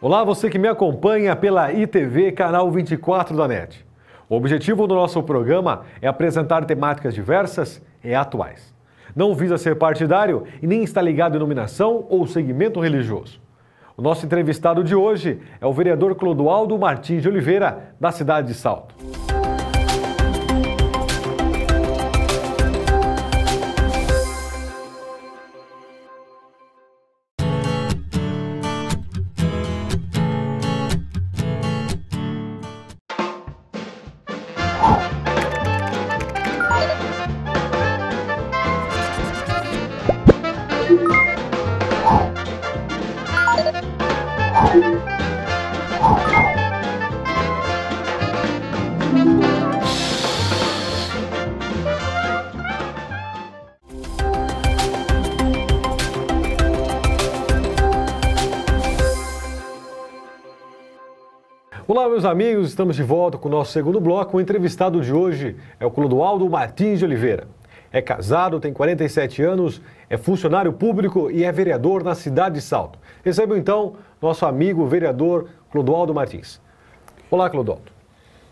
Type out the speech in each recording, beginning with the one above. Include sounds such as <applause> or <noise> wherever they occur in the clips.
Olá, você que me acompanha pela ITV, canal 24 da NET. O objetivo do nosso programa é apresentar temáticas diversas e atuais. Não visa ser partidário e nem está ligado em nominação ou segmento religioso. O nosso entrevistado de hoje é o vereador Clodoaldo Martins de Oliveira, da cidade de Salto. Olá, meus amigos, estamos de volta com o nosso segundo bloco. O entrevistado de hoje é o Clodoaldo Martins de Oliveira. É casado, tem 47 anos, é funcionário público e é vereador na cidade de Salto. recebo então nosso amigo vereador Clodoaldo Martins. Olá, Clodoaldo.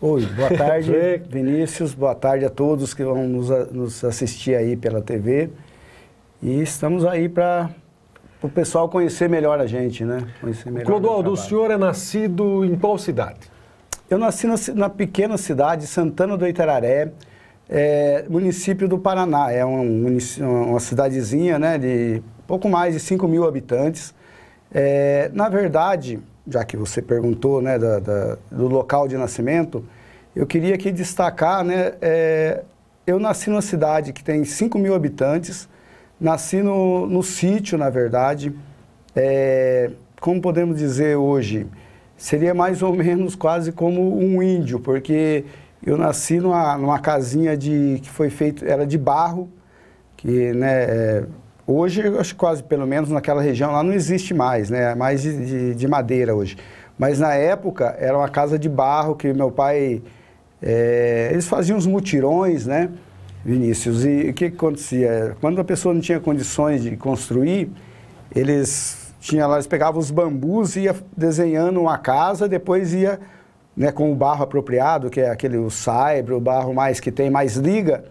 Oi, boa <laughs> tarde, Vinícius. Boa tarde a todos que vão nos, nos assistir aí pela TV. E estamos aí para para o pessoal conhecer melhor a gente, né? Conhecer melhor Clodoaldo, o senhor é nascido em qual cidade? Eu nasci na, na pequena cidade, Santana do Itararé, é, município do Paraná. É um, uma cidadezinha né, de pouco mais de 5 mil habitantes. É, na verdade, já que você perguntou né, da, da, do local de nascimento, eu queria aqui destacar, né, é, eu nasci numa cidade que tem 5 mil habitantes, Nasci no, no sítio, na verdade. É, como podemos dizer hoje? Seria mais ou menos quase como um índio, porque eu nasci numa, numa casinha de, que foi feita, era de barro, que né, é, hoje, acho que quase pelo menos naquela região lá não existe mais, né? É mais de, de, de madeira hoje. Mas na época era uma casa de barro que meu pai. É, eles faziam uns mutirões, né? Vinícius. E o que, que acontecia? Quando a pessoa não tinha condições de construir, eles tinha lá, eles pegavam os bambus e ia desenhando uma casa, depois ia né, com o barro apropriado, que é aquele o saibro, o barro mais que tem mais liga,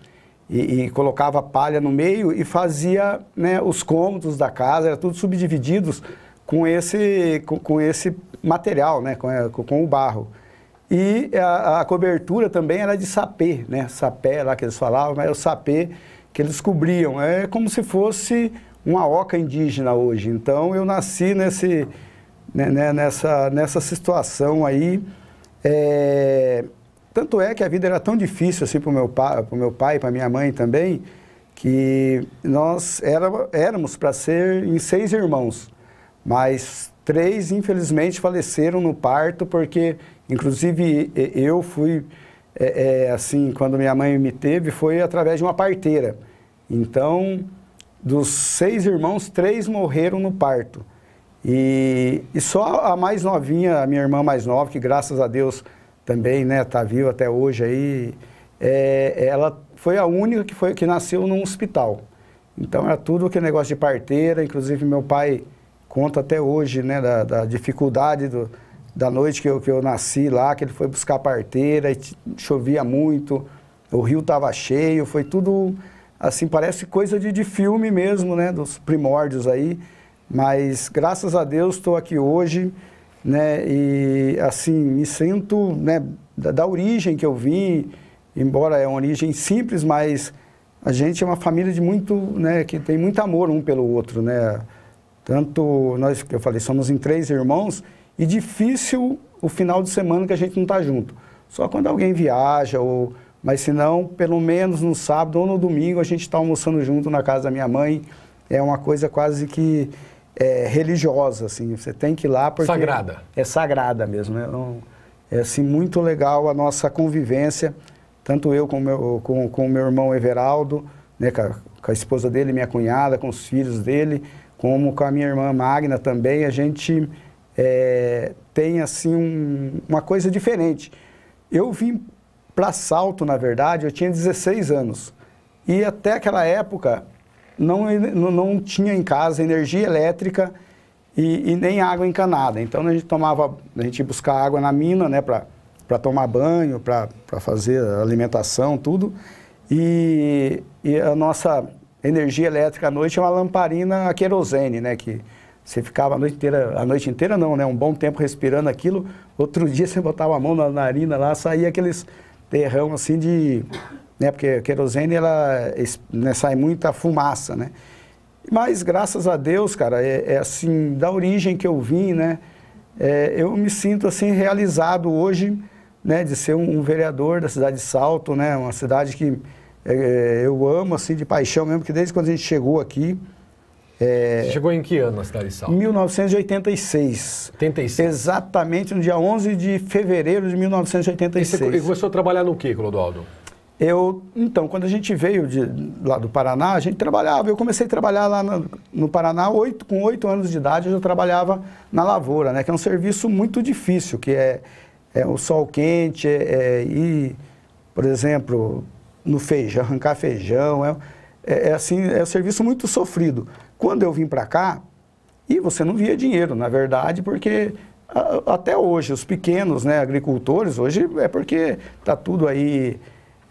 e, e colocava palha no meio e fazia né, os cômodos da casa, era tudo subdivididos com esse, com, com esse material, né, com, com o barro. E a, a cobertura também era de sapê, né? Sapé lá que eles falavam, mas era o sapê que eles cobriam. É como se fosse uma oca indígena hoje. Então eu nasci nesse, né, né nessa, nessa situação aí. É... Tanto é que a vida era tão difícil assim para o meu, pa, meu pai, para minha mãe também, que nós era, éramos para ser em seis irmãos, mas Três, infelizmente, faleceram no parto, porque, inclusive, eu fui, é, é, assim, quando minha mãe me teve, foi através de uma parteira. Então, dos seis irmãos, três morreram no parto. E, e só a mais novinha, a minha irmã mais nova, que graças a Deus também né, está viva até hoje aí, é, ela foi a única que, foi, que nasceu num hospital. Então era tudo aquele negócio de parteira, inclusive meu pai conta até hoje, né, da, da dificuldade do, da noite que eu, que eu nasci lá, que ele foi buscar parteira, e chovia muito, o rio estava cheio, foi tudo, assim, parece coisa de, de filme mesmo, né, dos primórdios aí, mas graças a Deus estou aqui hoje, né, e assim, me sinto, né, da, da origem que eu vim, embora é uma origem simples, mas a gente é uma família de muito, né, que tem muito amor um pelo outro, né, tanto nós, que eu falei, somos em três irmãos e difícil o final de semana que a gente não está junto. Só quando alguém viaja, ou, mas se não, pelo menos no sábado ou no domingo a gente está almoçando junto na casa da minha mãe. É uma coisa quase que é, religiosa, assim. Você tem que ir lá porque... Sagrada. É sagrada mesmo, né? então, É assim, muito legal a nossa convivência, tanto eu com meu, com, com meu irmão Everaldo, né, com a, com a esposa dele, minha cunhada, com os filhos dele, como com a minha irmã Magna também, a gente é, tem assim um, uma coisa diferente. Eu vim para Salto, na verdade, eu tinha 16 anos. E até aquela época não, não, não tinha em casa energia elétrica e, e, nem água encanada. Então a gente tomava, a gente ia buscar água na mina, né, para tomar banho, para fazer alimentação, tudo. E, e a nossa energia elétrica à noite é uma lamparina a querosene, né? Que você ficava a noite inteira, a noite inteira não, né? Um bom tempo respirando aquilo. Outro <laughs> dia você botava a mão na narina lá, saía aqueles terrão assim de, né? Porque a querosene ela né, sai muita fumaça, né? Mas graças a Deus, cara, é, é assim da origem que eu vim, né? É, eu me sinto assim realizado hoje, né? De ser um, um vereador da cidade de Salto, né? Uma cidade que é, é, eu amo assim de paixão mesmo, que desde quando a gente chegou aqui. É, Você chegou em que ano a cidade de Salto? 1986. 86. Exatamente no dia 11 de fevereiro de 1986. E você, e começou a trabalhar no que, Clodoaldo? Eu, então, quando a gente veio de, lá do Paraná, a gente trabalhava. Eu comecei a trabalhar lá no, no Paraná, com oito anos de idade, eu já trabalhava na lavoura, né? Que é um serviço muito difícil, que é, é o sol quente, é, é ir, por exemplo, no feijão, arrancar feijão. É, é, é assim, é um serviço muito sofrido. Quando eu vim para cá, e você não via dinheiro, na verdade, porque a, até hoje os pequenos né, agricultores, hoje é porque está tudo aí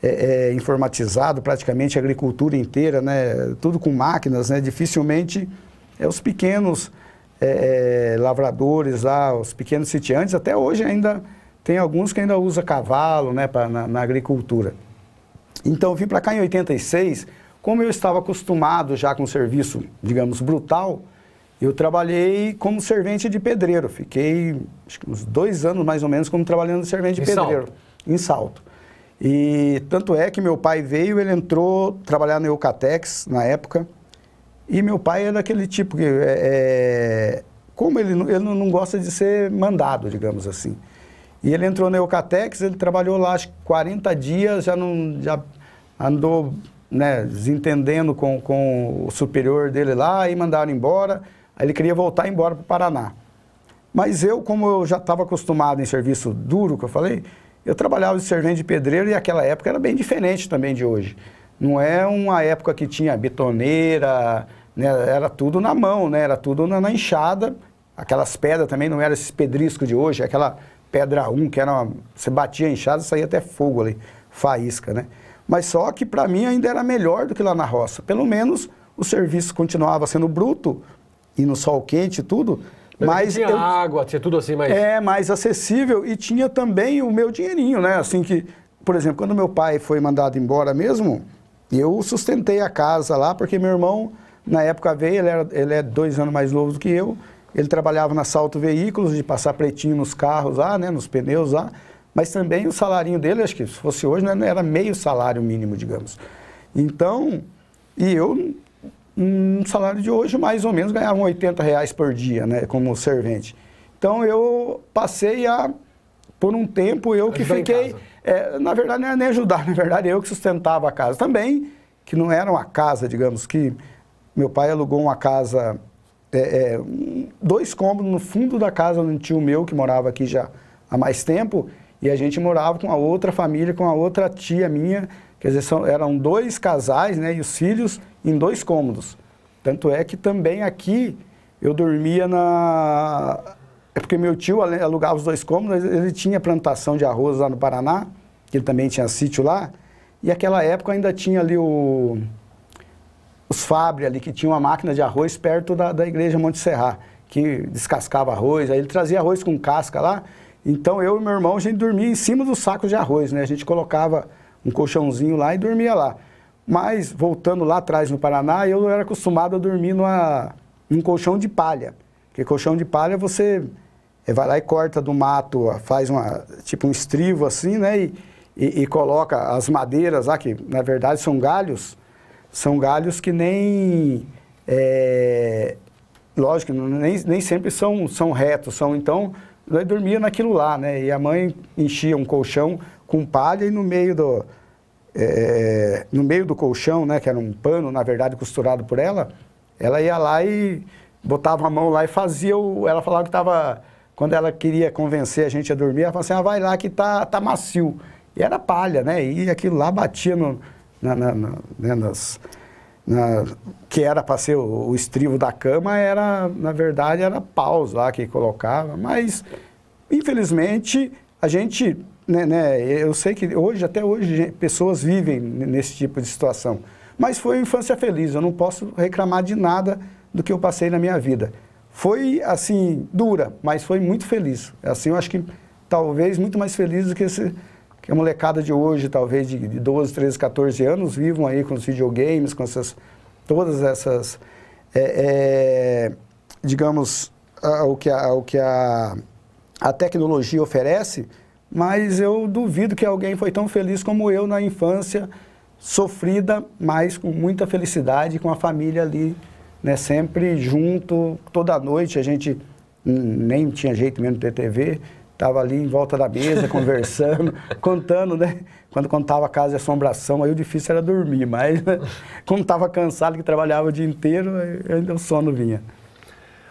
é, é, informatizado, praticamente a agricultura inteira, né, tudo com máquinas, né, dificilmente é, os pequenos é, é, lavradores lá, os pequenos sitiantes, até hoje ainda tem alguns que ainda usa cavalo né, pra, na, na agricultura. Então, eu vim para cá em 86, como eu estava acostumado já com um serviço, digamos, brutal, eu trabalhei como servente de pedreiro. Fiquei uns dois anos, mais ou menos, como trabalhando de servente em de pedreiro. Salto. Em Salto. E tanto é que meu pai veio, ele entrou trabalhar no Eucatex, na época, e meu pai é daquele tipo que... É, é, como ele, ele não gosta de ser mandado, digamos assim. E ele entrou no Eucatex, ele trabalhou lá acho que 40 dias, já não já andou né, desentendendo com, com o superior dele lá e mandaram embora. Aí ele queria voltar embora para o Paraná. Mas eu, como eu já estava acostumado em serviço duro, que eu falei, eu trabalhava de servente de pedreiro e aquela época era bem diferente também de hoje. Não é uma época que tinha betoneira, né, era tudo na mão, né, era tudo na, enxada. Aquelas pedras também não eram esse pedrisco de hoje, aquela Pedra 1, que era uma, você batia enxada, saía até fogo ali, faísca, né? Mas só que para mim ainda era melhor do que lá na roça. Pelo menos o serviço continuava sendo bruto e no sol quente e tudo, mas tinha eu, água, tinha tudo assim, mas... É, mais acessível e tinha também o meu dinheirinho, né? Assim que, por exemplo, quando meu pai foi mandado embora mesmo, eu sustentei a casa lá, porque meu irmão, na época veio, ele, era, ele é dois anos mais novo do que eu, ele trabalhava na Salto Veículos, de passar pretinho nos carros lá, né, nos pneus lá, mas também o salarinho dele, acho que se fosse hoje, né, era meio salário mínimo, digamos. Então, e eu, um salário de hoje, mais ou menos, ganhava 80 reais por dia, né, como servente. Então, eu passei a, por um tempo, eu que fiquei, é, na verdade, não era nem ajudar, <laughs> na verdade, eu que sustentava a casa também, que não era uma casa, digamos, que meu pai alugou uma casa é, é, dois cômodos no fundo da casa de um tio meu que morava aqui já há mais tempo e a gente morava com a outra família, com a outra tia minha, quer dizer, são, eram dois casais, né, e os filhos em dois cômodos. Tanto é que também aqui eu dormia na... É porque meu tio alugava os dois cômodos, ele tinha plantação de arroz lá no Paraná, que ele também tinha sítio lá, e aquela época ainda tinha ali o os Fabre ali, que tinha uma máquina de arroz perto da, da igreja Monte Serra, que descascava arroz, aí ele trazia arroz com casca lá. Então eu e meu irmão, a gente dormia em cima dos sacos de arroz, né? A gente colocava um colchãozinho lá e dormia lá. Mas, voltando lá atrás no Paraná, eu era acostumado a dormir numa, num colchão de palha. Porque colchão de palha você eh, vai lá e corta do mato, faz uma, tipo um estrivo assim, né? E, e, e coloca as madeiras lá, que na verdade são galhos, são galhos que nem... É, lógico, nem, nem sempre são, são retos, são então... Nós dormia naquilo lá, né? E a mãe enchia um colchão com palha e no meio do... É, no meio do colchão, né, que era um pano, na verdade, costurado por ela, ela ia lá e botava a mão lá e fazia o... Ela falava que estava... Quando ela queria convencer a gente a dormir, ela falava assim, ah, vai lá que tá, tá macio. E era palha, né? E aquilo lá batia no, na, na, na, né, nas, na, que era para ser o, o, estrivo da cama, era, na verdade, era paus lá que colocava, mas infelizmente a gente, né, né, eu sei que hoje, até hoje, pessoas vivem nesse tipo de situação, mas foi uma infância feliz, eu não posso reclamar de nada do que eu passei na minha vida. Foi, assim, dura, mas foi muito feliz. Assim, eu acho que talvez muito mais feliz do que esse, que a molecada de hoje, talvez de 12, 13, 14 anos, vivam aí com os videogames, com essas, todas essas, é, é, digamos, a, o que, a, o que a, a tecnologia oferece, mas eu duvido que alguém foi tão feliz como eu na infância, sofrida, mas com muita felicidade, com a família ali, né, sempre junto, toda noite a gente nem tinha jeito mesmo de ter TV, Estava ali em volta da mesa, conversando, <laughs> contando, né? Quando contava a casa de assombração, aí o difícil era dormir, mas como né? estava cansado, que trabalhava o dia inteiro, ainda o sono vinha.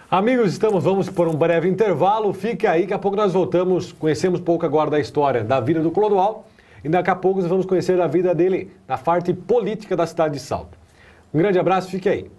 Amigos, estamos, vamos por um breve intervalo. Fique aí, daqui a pouco nós voltamos. Conhecemos pouco agora da história da vida do Clodoal e daqui a pouco nós vamos conhecer a vida dele na parte política da cidade de Salto. Um grande abraço, fique aí.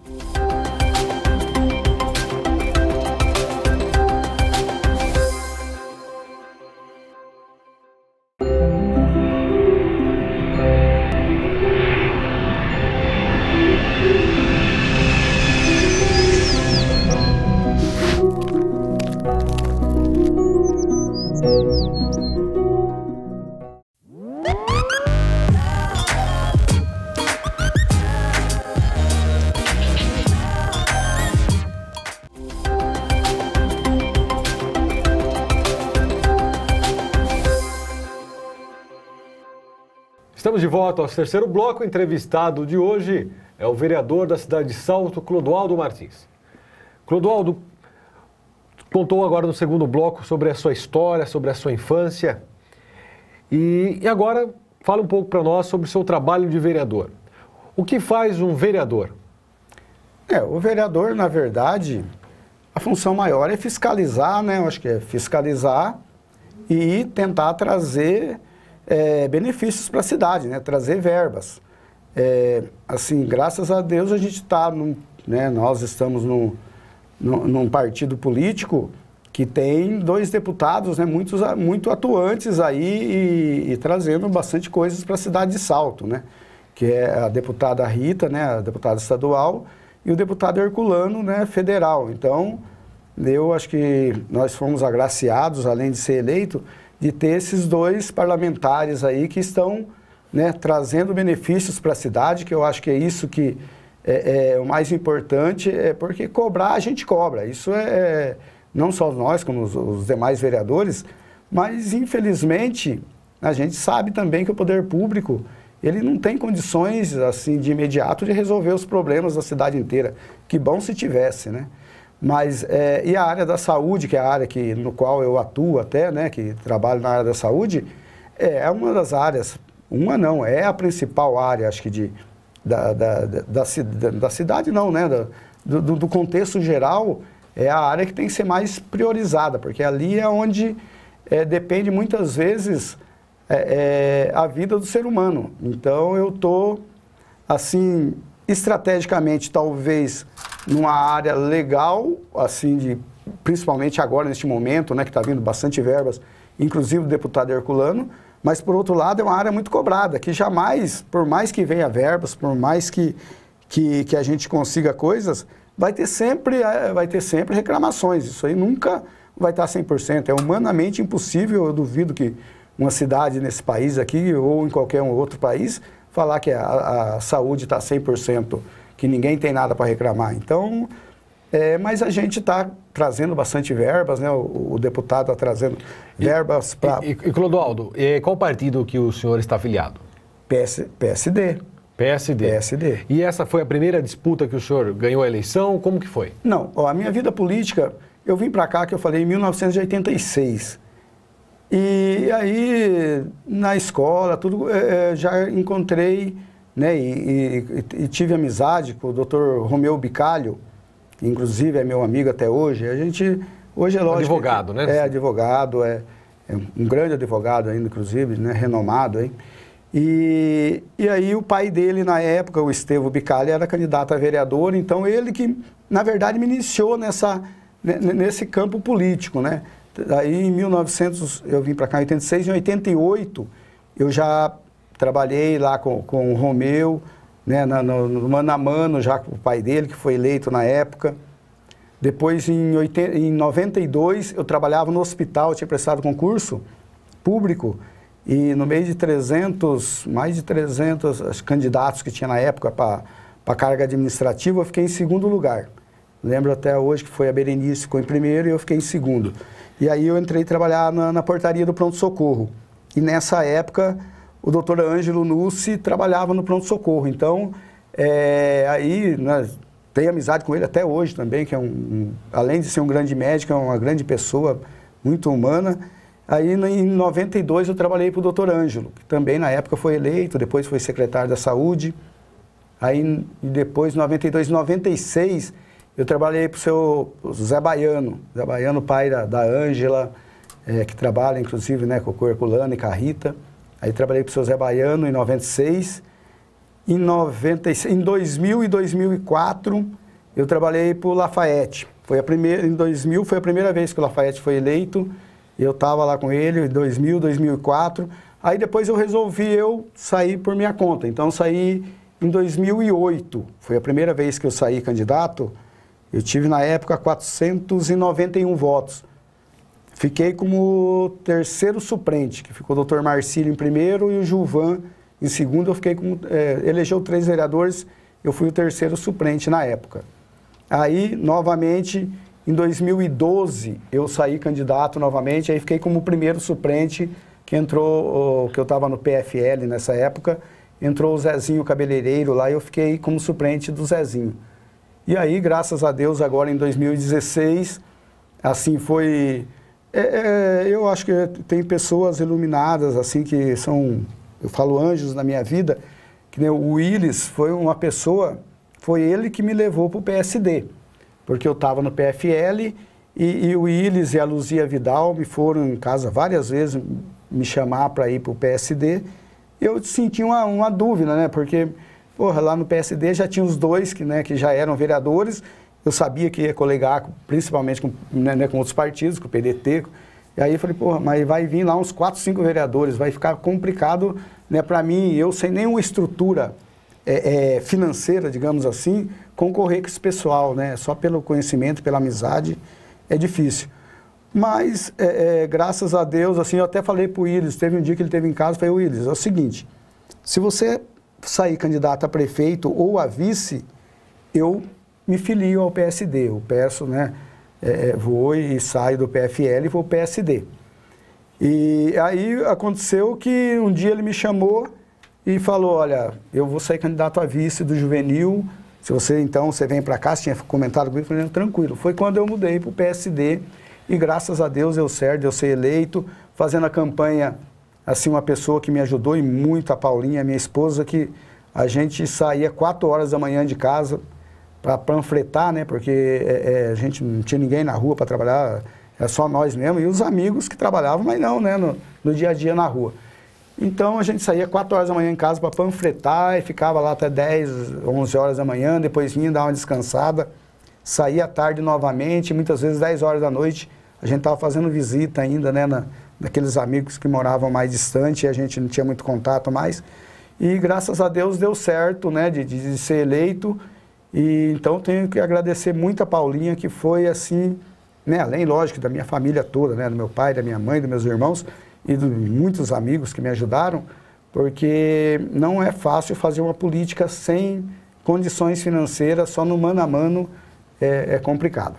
volta ao terceiro bloco. entrevistado de hoje é o vereador da cidade de Salto, Clodoaldo Martins. Clodoaldo contou agora no segundo bloco sobre a sua história, sobre a sua infância. E, e agora fala um pouco para nós sobre o seu trabalho de vereador. O que faz um vereador? É, o vereador, na verdade, a função maior é fiscalizar, né? Eu acho que é fiscalizar e tentar trazer é, benefícios para a cidade, né? trazer verbas. É, assim, graças a Deus a gente está, né, nós estamos num, num, partido político que tem dois deputados né, muitos, muito atuantes aí e, e trazendo bastante coisas para a cidade de Salto, né? que é a deputada Rita, né, a deputada estadual, e o deputado Herculano, né, federal. Então, eu acho que nós fomos agraciados, além de ser eleito, de ter esses dois parlamentares aí que estão né, trazendo benefícios para a cidade, que eu acho que é isso que é, é, o mais importante, é porque cobrar a gente cobra. Isso é, é, não só nós, como os, os demais vereadores, mas infelizmente a gente sabe também que o poder público ele não tem condições assim de imediato de resolver os problemas da cidade inteira. Que bom se tivesse, né? Mas, é, e a área da saúde, que é a área que, no qual eu atuo até, né, que trabalho na área da saúde, é, é uma das áreas, uma não, é a principal área, acho que, de, da, da, da, da cidade, não, né, do, do, do contexto geral, é a área que tem que ser mais priorizada, porque ali é onde é, depende muitas vezes é, é, a vida do ser humano. Então eu estou, assim, estrategicamente talvez numa área legal, assim, de, principalmente agora, neste momento, né, que está vindo bastante verbas, inclusive o deputado Herculano, mas, por outro lado, é uma área muito cobrada, que jamais, por mais que venha verbas, por mais que, que, que a gente consiga coisas, vai ter, sempre, é, vai ter sempre reclamações. Isso aí nunca vai tá estar 100%. É humanamente impossível, eu duvido que uma cidade nesse país aqui, ou em qualquer outro país, falar que a, a saúde está 100% que ninguém tem nada para reclamar. Então, é, mas a gente está trazendo bastante verbas, né? o, o deputado está trazendo verbas para... E, e, Clodoaldo, e qual partido que o senhor está afiliado? PS, PSD. PSD. PSD. E essa foi a primeira disputa que o senhor ganhou a eleição? Como que foi? Não, ó, a minha vida política, eu vim para cá, que eu falei, em 1986. E aí, na escola, tudo, é, é já encontrei né? E, e, e tive amizade com o Dr. Romeu Bicalho, que inclusive é meu amigo até hoje. A gente hoje é lógico. Advogado, né? É advogado, é, é um grande advogado ainda, inclusive, né? Renomado, hein? E, e aí o pai dele, na época, o Estevo Bicalho, era candidato a vereador, então ele que, na verdade, me iniciou nessa, né, nesse campo político, né? Aí em 1900, eu vim para cá em 86, 88 eu já Trabalhei lá com, com o Romeu, né, no, no mano a mano, já com o pai dele, que foi eleito na época. Depois, em, 80, em 92, eu trabalhava no hospital, tinha prestado concurso público, e no meio de 300, mais de 300 candidatos que tinha na época para carga administrativa, eu fiquei em segundo lugar. Lembro até hoje que foi a Berenice que ficou em primeiro e eu fiquei em segundo. E aí eu entrei trabalhar na, na portaria do pronto-socorro. E nessa época o doutor Ângelo Nussi trabalhava no pronto-socorro. Então, é, aí né, tenho amizade com ele até hoje também, que é um, um, além de ser um grande médico, é uma grande pessoa, muito humana. Aí em 92 eu trabalhei para o doutor Ângelo, que também na época foi eleito, depois foi secretário da Saúde. Aí depois, em 92 e 96, eu trabalhei para o seu Zé Baiano, Zé Baiano, pai da Ângela, é, que trabalha inclusive né, com o Herculano e Carrita. Aí trabalhei para o seu Zé Baiano em 96. Em, 96, em 2000 e 2004, eu trabalhei para o Lafayette. Foi a primeira, em 2000 foi a primeira vez que o Lafayette foi eleito. Eu estava lá com ele em 2000, 2004. Aí depois eu resolvi eu sair por minha conta. Então saí em 2008. Foi a primeira vez que eu saí candidato. Eu tive na época 491 votos. Fiquei como terceiro suplente, que ficou o doutor Marcílio em primeiro e o Gilvan em segundo. Eu fiquei como. É, elegeu três vereadores, eu fui o terceiro suplente na época. Aí, novamente, em 2012, eu saí candidato novamente, aí fiquei como primeiro suplente, que entrou, que eu estava no PFL nessa época, entrou o Zezinho Cabeleireiro lá e eu fiquei como suplente do Zezinho. E aí, graças a Deus, agora em 2016, assim foi é, é, eu acho que tem pessoas iluminadas, assim, que são, eu falo anjos na minha vida, que o Willis foi uma pessoa, foi ele que me levou para o PSD, porque eu estava no PFL e, e, o Willis e a Luzia Vidal me foram em casa várias vezes me chamar para ir para o PSD. Eu senti uma, uma dúvida, né, porque porra, lá no PSD já tinha os dois que, né, que já eram vereadores, eu sabia que ia colegar, principalmente com, né, né, com outros partidos, com o PDT. E aí eu falei, porra, mas vai vir lá uns quatro, cinco vereadores, vai ficar complicado né, para mim, eu sem nenhuma estrutura é, é, financeira, digamos assim, concorrer com esse pessoal, né? Só pelo conhecimento, pela amizade, é difícil. Mas, é, é graças a Deus, assim, eu até falei para o Willis, teve um dia que ele teve em casa, falei, Willis, é o seguinte, se você sair candidato a prefeito ou a vice, eu me filio ao PSD. Eu peço, né? É, é, vou e saio do PFL e vou ao PSD. E aí aconteceu que um dia ele me chamou e falou, olha, eu vou sair candidato a vice do juvenil, se você então, você vem para cá, você tinha comentado comigo, falei, tranquilo. Foi quando eu mudei para o PSD e graças a Deus eu certo, eu ser eleito, fazendo a campanha, assim, uma pessoa que me ajudou e muito, a Paulinha, minha esposa, que a gente saía quatro horas da manhã de casa, para panfletar, né? Porque é, é, a gente não tinha ninguém na rua para trabalhar, é só nós mesmo e os amigos que trabalhavam, mas não, né? No, no, dia a dia na rua. Então a gente saía 4 horas da manhã em casa para panfletar e ficava lá até 10, 11 horas da manhã, depois vinha dar uma descansada, saía à tarde novamente, muitas vezes 10 horas da noite. A gente estava fazendo visita ainda, né? Na, daqueles amigos que moravam mais distante e a gente não tinha muito contato mais. E graças a Deus deu certo, né? de, de ser eleito e, então tenho que agradecer muito a Paulinha, que foi assim, né, além, lógico, da minha família toda, né, do meu pai, da minha mãe, dos meus irmãos e de muitos amigos que me ajudaram, porque não é fácil fazer uma política sem condições financeiras, só no mano a mano é, é complicado.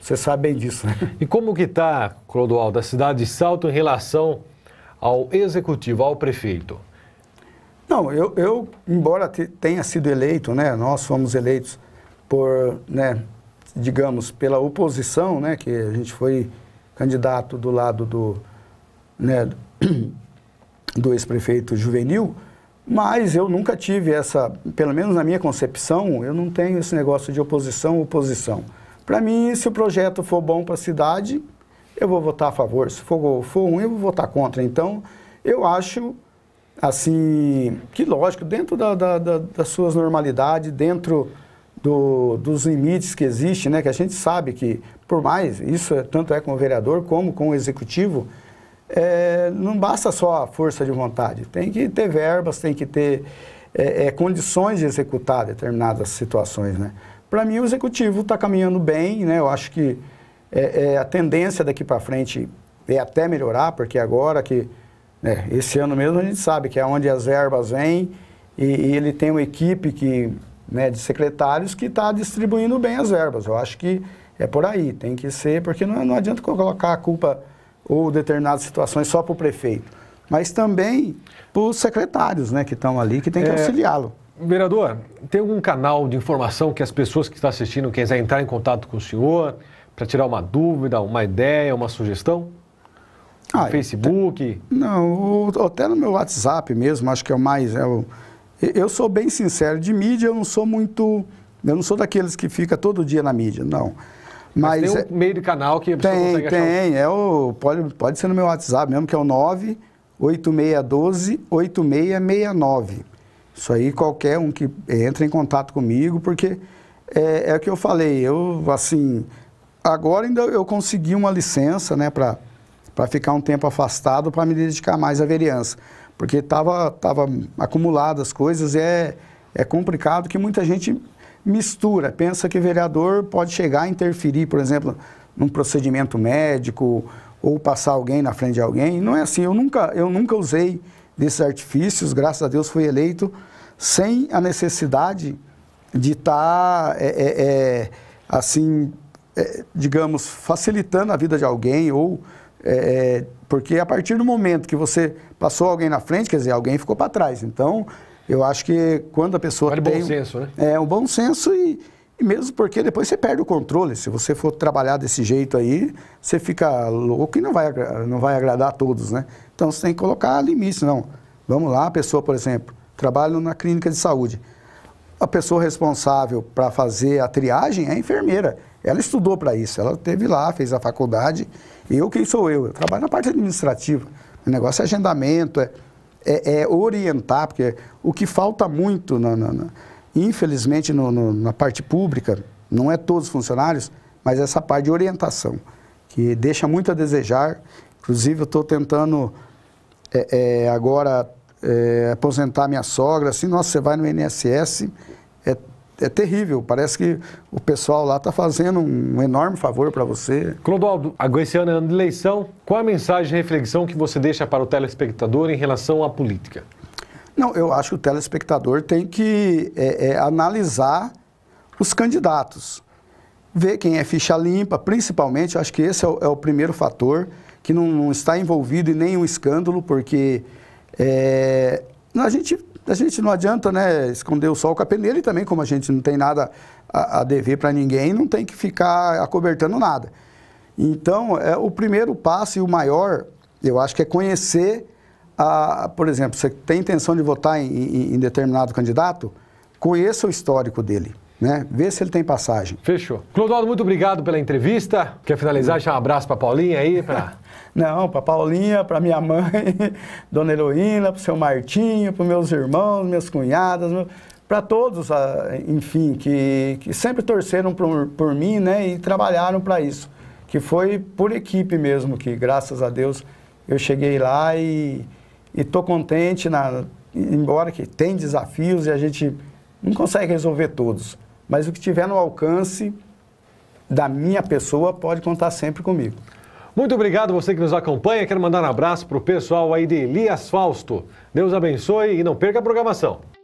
Você sabe bem disso. Né? E como que está, Clodoaldo, a cidade de Salto em relação ao executivo, ao prefeito? Não, eu, eu embora tenha sido eleito, né, nós fomos eleitos por, né, digamos, pela oposição, né, que a gente foi candidato do lado do, né, <coughs> do ex-prefeito juvenil, mas eu nunca tive essa, pelo menos na minha concepção, eu não tenho esse negócio de oposição, oposição. Para mim, se o projeto for bom para a cidade, eu vou votar a favor. Se for, for ruim, eu vou votar contra. Então, eu acho assim, que lógico, dentro da, da, da, das suas normalidades, dentro do, dos limites que existem, né, que a gente sabe que, por mais, isso é, tanto é com o vereador como com o executivo, é, não basta só a força de vontade, tem que ter verbas, tem que ter é, é condições de executar determinadas situações, né. Para mim, o executivo está caminhando bem, né, eu acho que é, é, a tendência daqui para frente é até melhorar, porque agora que é, esse ano mesmo a gente sabe que é onde as verbas vêm e, e ele tem uma equipe que, né, de secretários que está distribuindo bem as verbas. Eu acho que é por aí, tem que ser, porque não, é, não adianta colocar a culpa ou determinadas situações só para o prefeito, mas também para os secretários né, que estão ali, que tem que é... auxiliá-lo. Vereador, tem algum canal de informação que as pessoas que estão assistindo quiserem entrar em contato com o senhor para tirar uma dúvida, uma ideia, uma sugestão? No ah, é. Facebook? Não, até no meu WhatsApp mesmo, acho que é o mais. É o, eu sou bem sincero, de mídia eu não sou muito. Eu não sou daqueles que fica todo dia na mídia, não. Mas, Mas tem um é, meio de canal que a pessoa tem, consegue tem, achar. Tem, é o, pode, pode ser no meu WhatsApp mesmo, que é o 98612 8669. Isso aí qualquer um que entra em contato comigo, porque é, é o que eu falei, eu assim, agora ainda eu consegui uma licença, né, para para ficar um tempo afastado para me dedicar mais à vereança. Porque estava tava acumulado as coisas, é, é complicado que muita gente mistura, pensa que vereador pode chegar a interferir, por exemplo, num procedimento médico ou passar alguém na frente de alguém. Não é assim, eu nunca, eu nunca usei desses artifícios, graças a Deus fui eleito sem a necessidade de estar, tá, é, é, é, assim, é, digamos, facilitando a vida de alguém ou é, é, porque a partir do momento que você passou alguém na frente, quer dizer, alguém ficou para trás. Então, eu acho que quando a pessoa vale tem... bom senso, né? É, um bom senso e, e, mesmo porque depois você perde o controle. Se você for trabalhar desse jeito aí, você fica louco e não vai, não vai agradar a todos, né? Então, você tem que colocar limites, não. Vamos lá, a pessoa, por exemplo, trabalha na clínica de saúde. A pessoa responsável para fazer a triagem é a enfermeira. Ela estudou para isso, ela teve lá, fez a faculdade. Eu quem sou eu? Eu trabalho na parte administrativa. O negócio é agendamento, é, é, é orientar, porque o que falta muito, na, na, na, infelizmente, no, no, na parte pública, não é todos os funcionários, mas essa parte de orientação, que deixa muito a desejar. Inclusive, eu estou tentando é, é, agora é, aposentar minha sogra, assim, nossa, você vai no INSS, é, é terrível. Parece que o pessoal lá está fazendo um enorme favor para você. Clodoaldo, agora esse ano é ano de eleição. Qual a mensagem de reflexão que você deixa para o telespectador em relação à política? Não, eu acho que o telespectador tem que é, é, analisar os candidatos, ver quem é ficha limpa, principalmente, acho que esse é o, é o primeiro fator, que não, não, está envolvido em nenhum escândalo, porque é, a, gente, a gente não adianta né, esconder o sol com a peneira e também, como a gente não tem nada a, a dever para ninguém, não tem que ficar acobertando nada. Então, é, o primeiro passo e o maior, eu acho que é conhecer, a, por exemplo, você tem intenção de votar em, em, em determinado candidato, conheça o histórico dele. Né? Vê se ele tem passagem. Fechou. Clodoaldo, muito obrigado pela entrevista. Quer finalizar? Deixar um abraço para Paulinha aí, não, para Paulinha, para minha mãe, <laughs> Dona Heroína, para o seu Martinho, para meus irmãos, minhas cunhadas, para todos, ah, enfim, que, que sempre torceram por, por mim né, e trabalharam para isso. Que foi por equipe mesmo, que graças a Deus eu cheguei lá e estou contente, na, embora que tem desafios e a gente não consegue resolver todos. Mas o que tiver no alcance da minha pessoa pode contar sempre comigo. Muito obrigado você que nos acompanha. Quero mandar um abraço para o pessoal aí de Elias Fausto. Deus abençoe e não perca a programação.